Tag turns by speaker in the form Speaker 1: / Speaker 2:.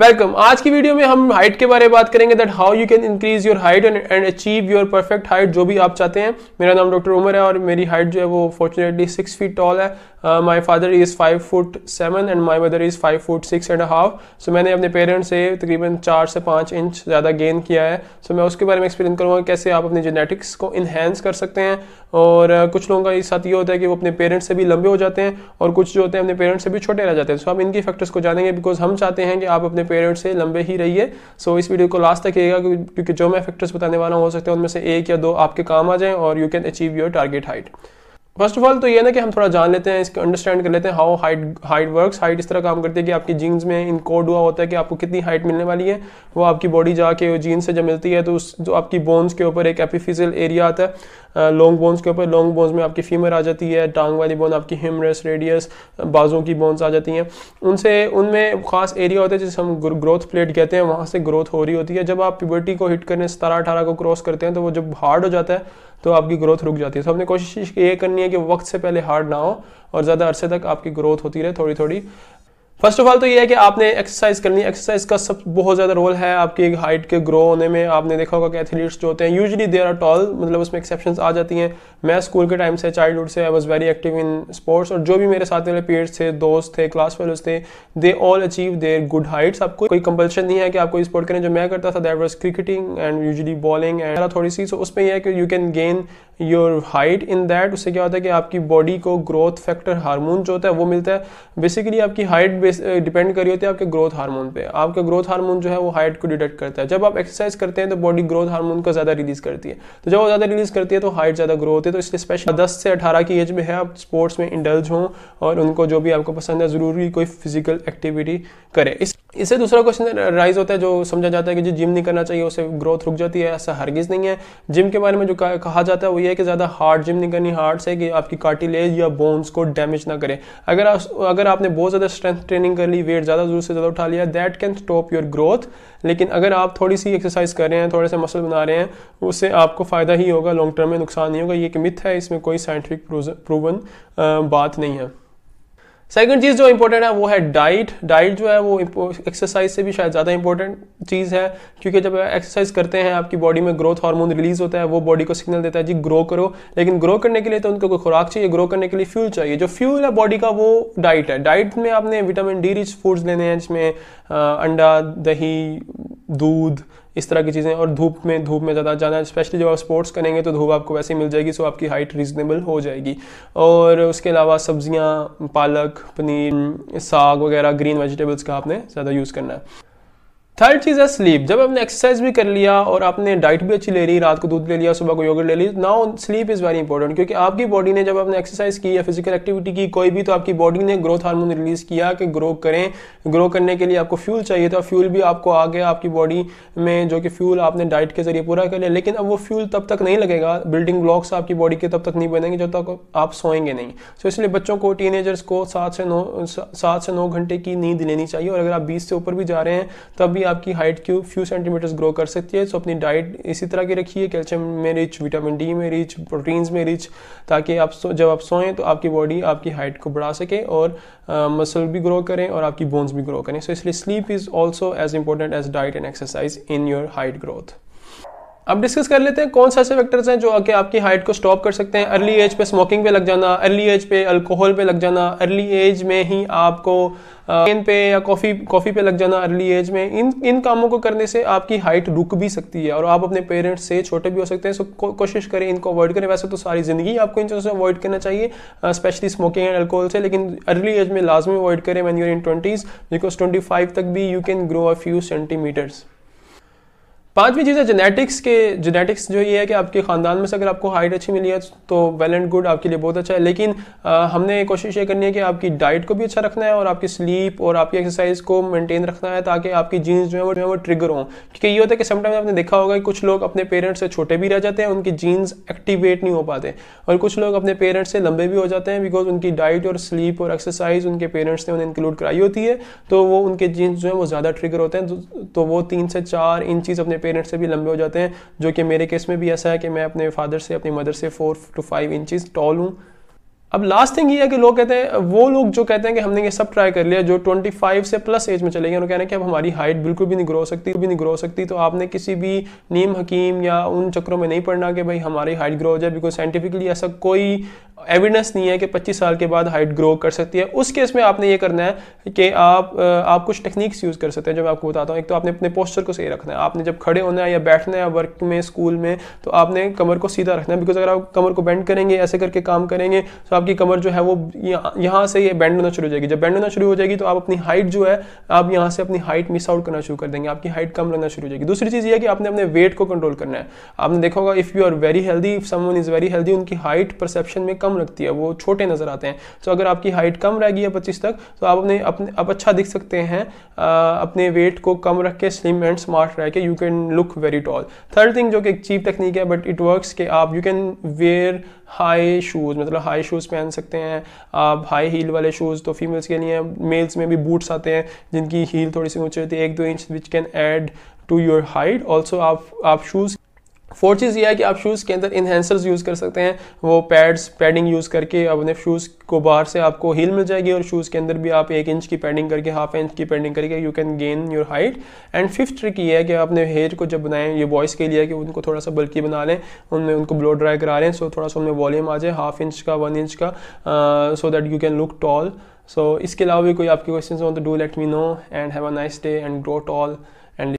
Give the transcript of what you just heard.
Speaker 1: welcome आज की video में हम हाइट के बारे में बात करेंगे that how you can increase your height and achieve your perfect height जो भी आप चाहते हैं मेरा नाम डॉक्टर उमर है और मेरी हाइट जो है वो फॉर्चुनेटली सिक्स फीट टॉल है my father is five foot seven and my mother is five foot six and half so मैंने अपने पेरेंट्स से तकरीबन चार से पाँच इंच ज़्यादा गेन किया है सो so, मैं उसके बारे में एक्सप्लेन करूँगा कैसे आप अपने जेनेटिक्स को इन्हेंस कर सकते हैं और uh, कुछ लोगों का इस साथ ये होता है कि वो अपने पेरेंट्स से भी लंबे हो जाते हैं और कुछ जो होते हैं अपने पेरेंट्स से भी छोटे रह जाते हैं सो so, आप इनकी फैक्टर्स को जानेंगे बिकॉज हम चाहते हैं कि आप अपने पेरेंट्स से लंबे ही रहिए सो so, इस वीडियो को लास्ट तक रहिएगा क्योंकि जो मैं फैक्टर्स बताने वाला हूँ हो सकते हैं उनमें से एक या दो आपके काम आ जाएँ और you can achieve your target height first of all तो ये ना कि हम थोड़ा जान लेते हैं इसको अंडरस्टैंड कर लेते हैं how height height works height इस तरह काम करती है कि आपकी जीन्स में इन कोड हुआ होता है कि आपको कितनी हाइट मिलने वाली है वो आपकी बॉडी जाके जीन्स से जब मिलती है तो उस जो आपकी बोन्स के ऊपर एक एपिफिजल एरिया आता है लॉन्ग बोन्स के ऊपर लॉन्ग बोन्स में आपकी फीमर आ जाती है टांग वाली बोन आपकी हिमरस रेडियस बाजों की बोन्स आ जाती हैं उनसे उनमें खास एरिया होता है जिसे हम ग्रोथ प्लेट कहते हैं वहाँ से ग्रोथ हो रही होती है जब आप प्यूबर्टी को हिट करने सतारह अठारह को क्रॉस करते हैं तो वो जब हार्ड हो जाता है तो आपकी ग्रोथ रुक जाती है तो हमने कोशिश ये करनी है कि वक्त से पहले हार्ड ना हो और ज़्यादा अरसे तक आपकी ग्रोथ होती रहे थोड़ी थोड़ी फर्स्ट ऑफ ऑल तो ये है कि आपने एक्सरसाइज करनी है एक्सरसाइज का सब बहुत ज़्यादा रोल है आपकी हाइट के ग्रो होने में आपने देखा होगा कि एथलीट्स जो होते हैं यूजली देर आर टॉल मतलब उसमें एक्सेप्शन आ जाती हैं मैं स्कूल के टाइम से चाइल्डहुड से I was very active in sports और जो भी मेरे साथ मेरे पेयर्स थे दोस्त थे क्लास फेलोज थे they all achieve their good heights आपको कोई कंपल्शन नहीं है कि आपको स्पोर्ट करें जो मैं करता था that was cricketing and usually bowling एंड थोड़ी सी सो उसमें यह है कि you can gain your height in that उससे क्या होता है कि आपकी बॉडी को ग्रोथ फैक्टर हारमोन जो होता है वो मिलता है बेसिकली आपकी हाइट डिपेंड uh, करी होती है आपके ग्रोथ हार्मोन पे आपका ग्रोथ हार्मोन जो है वो हाइट को डिटेक्ट करता है जब आप एक्सरसाइज करते हैं तो बॉडी ग्रोथ हार्मोन को ज़्यादा रिलीज करती है तो जब वो ज़्यादा रिलीज करती है तो हाइट ज़्यादा ग्रो होती है तो इसलिए स्पेशल दस से अठारह की एज में है आप स्पोर्ट्स में इंडल्ज हों और उनको जो भी आपको पसंद है ज़रूरी कोई फिजिकल एक्टिविटी करें इस इससे दूसरा क्वेश्चन राइज होता है जो समझा जाता है कि जो जिम नहीं करना चाहिए उससे ग्रोथ रुक जाती है ऐसा हरगिज़ नहीं है जिम के बारे में जो कहा जाता है वो ये है कि ज़्यादा हार्ड जिम नहीं करनी हार्ड से कि आपकी कार्टिलेज या बोन्स को डैमेज ना करें अगर आप अगर आपने बहुत ज़्यादा स्ट्रेंथ ट्रेनिंग कर ली वेट ज़्यादा जोर से ज़्यादा उठा लिया that can stop your growth लेकिन अगर आप थोड़ी सी एक्सरसाइज कर रहे हैं थोड़े से मसल बना रहे हैं उससे आपको फ़ायदा ही होगा लॉन्ग टर्म में नुकसान नहीं होगा ये एक मिथ है इसमें कोई साइंटिफिक प्रूवन बात नहीं है सेकंड चीज़ जो इंपॉर्टेंट है वो है डाइट डाइट जो है वो एक्सरसाइज से भी शायद ज़्यादा इंपॉर्टेंट चीज़ है क्योंकि जब एक्सरसाइज करते हैं आपकी बॉडी में ग्रोथ हार्मोन रिलीज होता है वो बॉडी को सिग्नल देता है जी ग्रो करो लेकिन ग्रो करने के लिए तो उनको कोई खुराक चाहिए ग्रो करने के लिए फ्यूल चाहिए जो फ्यूल है बॉडी का वो डाइट है डाइट में आपने विटामिन डी रिच फूड्स लेने हैं जिसमें अंडा दही दूध इस तरह की चीज़ें और धूप में धूप में ज़्यादा जाना स्पेशली जब आप स्पोर्ट्स करेंगे तो धूप आपको वैसे ही मिल जाएगी सो आपकी हाइट रीजनेबल हो जाएगी और उसके अलावा सब्जियां पालक पनीर साग वगैरह ग्रीन वेजिटेबल्स का आपने ज़्यादा यूज़ करना है थर्ड चीज़ है स्लीप जब आपने एक्सरसाइज भी कर लिया और आपने डाइट भी अच्छी ले ली रात को दूध ले लिया सुबह को योगर्ट ले ली now sleep is very important क्योंकि आपकी बॉडी ने जब आपने एक्सरसाइज की या फिजिकल एक्टिविटी की कोई भी तो आपकी बॉडी ने ग्रोथ हार्मोन रिलीज़ किया कि ग्रो करें ग्रो करने के लिए आपको फ्यूल चाहिए था फ्यूल भी आपको आ गया आपकी बॉडी में जो कि फ्यूल आपने डाइट के जरिए पूरा कर लिया लेकिन अब वो फ्यूल तब तक नहीं लगेगा बिल्डिंग ब्लॉक्स आपकी बॉडी के तब तक नहीं बनेंगे जब तक आप सोएंगे नहीं सो इसलिए बच्चों को टीनेजर्स को सात से नौ सात से नौ घंटे की नींद लेनी चाहिए और अगर आप बीस से ऊपर भी जा रहे हैं तब भी आपकी हाइट क्यों फ्यू सेंटीमीटर्स ग्रो कर सकती है सो अपनी डाइट इसी तरह की रखिए कैल्शियम में रिच विटामिन डी में रिच प्रोटीन्स में रिच ताकि आप जब आप सोएं तो आपकी बॉडी आपकी हाइट को बढ़ा सके और मसल भी ग्रो करें और आपकी बोन्स भी ग्रो करें सो इसलिए sleep is also as important as diet and exercise in your height growth अब डिस्कस कर लेते हैं कौन से ऐसे फैक्टर्स हैं जो आके आपकी हाइट को स्टॉप कर सकते हैं अर्ली एज पे स्मोकिंग पे लग जाना अर्ली एज पे अल्कोहल पे लग जाना अर्ली एज में ही आपको पेन पे या कॉफ़ी कॉफ़ी पे लग जाना अर्ली एज में इन इन कामों को करने से आपकी हाइट रुक भी सकती है और आप अपने पेरेंट्स से छोटे भी हो सकते हैं सो को, कोशिश करें इनको अवॉइड करें वैसे तो सारी ज़िंदगी आपको इन चीज़ों से अवॉइड करना चाहिए स्पेशली स्मोकिंग एंड अल्कोहल से लेकिन अर्ली एज में लाजमी अवॉइड करें man you're in twenties because twenty five तक भी you can grow a few centimetres पांचवी चीज़ है जेनेटिक्स के जेनेटिक्स जो ये है कि आपके ख़ानदान में से अगर आपको हाइट अच्छी मिली है तो वेल एंड गुड आपके लिए बहुत अच्छा है लेकिन आ, हमने कोशिश ये करनी है कि आपकी डाइट को भी अच्छा रखना है और आपकी स्लीप और आपकी एक्सरसाइज को मेंटेन रखना है ताकि आपकी जीन्स जो है वो जो है वो ट्रिगर हों क्योंकि ये होता है कि समटाइम आपने देखा होगा कि कुछ लोग अपने पेरेंट्स से छोटे भी रह जाते हैं उनकी जीन्स एक्टिवेट नहीं हो पाते और कुछ लोग अपने पेरेंट्स से लंबे भी हो जाते हैं बिकॉज उनकी डाइट और स्लीप और एक्सरसाइज उनके पेरेंट्स ने उन्हें इंक्लूड कराई होती है तो वो उनके जीन्स जो है वो ज़्यादा ट्रिगर होते हैं तो वो तीन से चार इंचज़ अपने पेरेंट्स से भी लंबे हो जाते हैं जो कि मेरे केस में भी ऐसा है कि मैं अपने फादर से अपनी मदर से four to five inches tall हूँ अब लास्ट थिंग ये है कि लोग कहते हैं वो लोग जो कहते हैं कि हमने ये सब ट्राई कर लिया जो 25 से प्लस एज में चले गए उन्होंने कहना कि अब हमारी हाइट बिल्कुल भी नहीं ग्रो हो सकती भी नहीं ग्रो हो सकती तो आपने किसी भी नीम हकीम या उन चक्रों में नहीं पढ़ना कि भाई हमारी हाइट ग्रो हो जाए बिकॉज साइंटिफिकली ऐसा कोई एविडेंस नहीं है कि पच्चीस साल के बाद हाइट ग्रो कर सकती है उस केस में आपने ये करना है कि आप आप कुछ टेक्निक्स यूज़ कर सकते हैं जो मैं आपको बताता हूँ एक तो आपने अपने पोस्चर को सही रखना है आपने जब खड़े होना है या बैठना है वर्क में स्कूल में तो आपने कमर को सीधा रखना है बिकॉज अगर आप कमर को बेंड करेंगे ऐसे करके काम करेंगे तो आपकी कमर जो है वो यहाँ से ये बैंड होना शुरू हो जाएगी जब बैंड होना शुरू हो जाएगी तो आप अपनी हाइट जो है आप यहाँ से अपनी हाइट मिस आउट करना शुरू कर देंगे आपकी हाइट कम रहना शुरू हो जाएगी दूसरी चीज़ ये है कि आपने अपने वेट को कंट्रोल करना है आपने देखा होगा if you are very healthy if someone is very healthy उनकी हाइट परसेप्शन में कम लगती है वो छोटे नज़र आते हैं तो अगर आपकी हाइट कम रह गई है पच्चीस तक तो आप अपने अपने आप अच्छा दिख सकते हैं अपने वेट को कम रख के स्लिम एंड स्मार्ट रह के you can look very tall third thing जो कि एक चीप टेक्निक है बट इट वर्क्स के आप you can wear high shoes मतलब हाई शूज़ पहन सकते हैं आप हाई हील वाले शूज़ तो फीमेल्स के लिए मेल्स में भी बूट्स आते हैं जिनकी हील थोड़ी सी ऊँची होती है एक दो inch which can add to your height also आप आप शूज़ फोर्थ चीज़ ये है कि आप शूज़ के अंदर इन्हेंसर्स यूज़ कर सकते हैं वो पैड्स पैडिंग यूज़ करके अपने शूज़ को बाहर से आपको हील मिल जाएगी और शूज़ के अंदर भी आप एक इंच की पैडिंग करके हाफ इंच की पैडिंग करके you can gain your height and fifth trick ये है कि आपने हेयर को जब बनाएं ये बॉयज़ के लिए कि उनको थोड़ा सा बल्कि बना लें उनमें उनको ब्लो ड्राई करा लें सो थोड़ा सा उनमें वॉल्यूम आ जाए हाफ इंच का वन इंच का so that you can look tall so इसके अलावा भी कोई आपके क्वेश्चन हो तो do let me know and have a nice day and grow toll